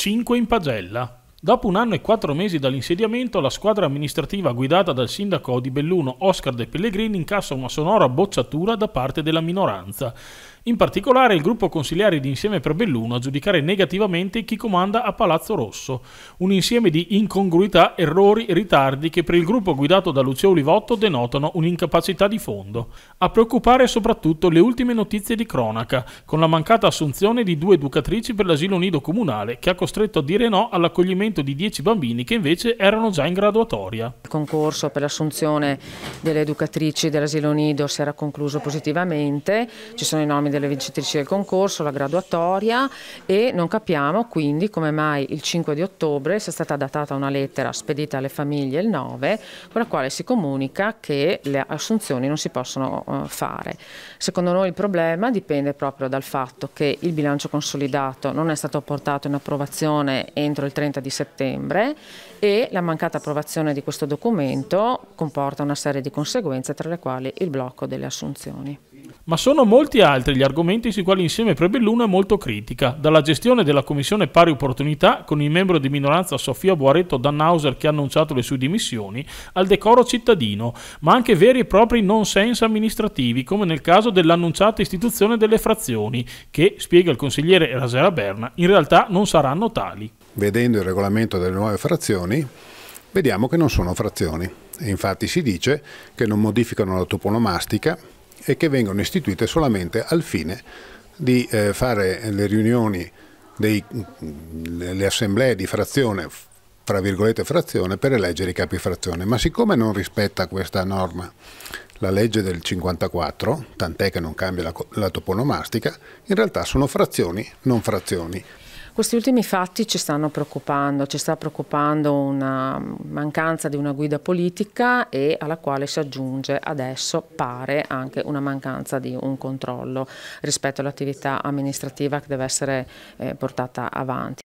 5 in pagella. Dopo un anno e quattro mesi dall'insediamento, la squadra amministrativa guidata dal sindaco di Belluno Oscar De Pellegrini incassa una sonora bocciatura da parte della minoranza. In particolare il gruppo consiliari di Insieme per Belluno a giudicare negativamente chi comanda a Palazzo Rosso, un insieme di incongruità, errori e ritardi che per il gruppo guidato da Lucio Olivotto denotano un'incapacità di fondo. A preoccupare soprattutto le ultime notizie di cronaca, con la mancata assunzione di due educatrici per l'asilo nido comunale che ha costretto a dire no all'accoglimento di dieci bambini che invece erano già in graduatoria. Il concorso per l'assunzione delle educatrici dell'asilo nido si era concluso positivamente, ci sono i nomi delle delle vincitrici del concorso, la graduatoria e non capiamo quindi come mai il 5 di ottobre sia stata datata una lettera spedita alle famiglie il 9 con la quale si comunica che le assunzioni non si possono eh, fare. Secondo noi il problema dipende proprio dal fatto che il bilancio consolidato non è stato portato in approvazione entro il 30 di settembre e la mancata approvazione di questo documento comporta una serie di conseguenze tra le quali il blocco delle assunzioni ma sono molti altri gli argomenti sui quali insieme Prebelluna è molto critica, dalla gestione della Commissione Pari Opportunità con il membro di minoranza Sofia Buaretto Dannhauser che ha annunciato le sue dimissioni, al decoro cittadino, ma anche veri e propri nonsense amministrativi, come nel caso dell'annunciata istituzione delle frazioni, che, spiega il consigliere Rasera Berna, in realtà non saranno tali. Vedendo il regolamento delle nuove frazioni, vediamo che non sono frazioni. E infatti si dice che non modificano la toponomastica, e che vengono istituite solamente al fine di eh, fare le riunioni, dei, le assemblee di frazione, fra virgolette frazione, per eleggere i capi frazione. Ma siccome non rispetta questa norma la legge del 54, tant'è che non cambia la, la toponomastica, in realtà sono frazioni, non frazioni. Questi ultimi fatti ci stanno preoccupando, ci sta preoccupando una mancanza di una guida politica e alla quale si aggiunge adesso pare anche una mancanza di un controllo rispetto all'attività amministrativa che deve essere eh, portata avanti.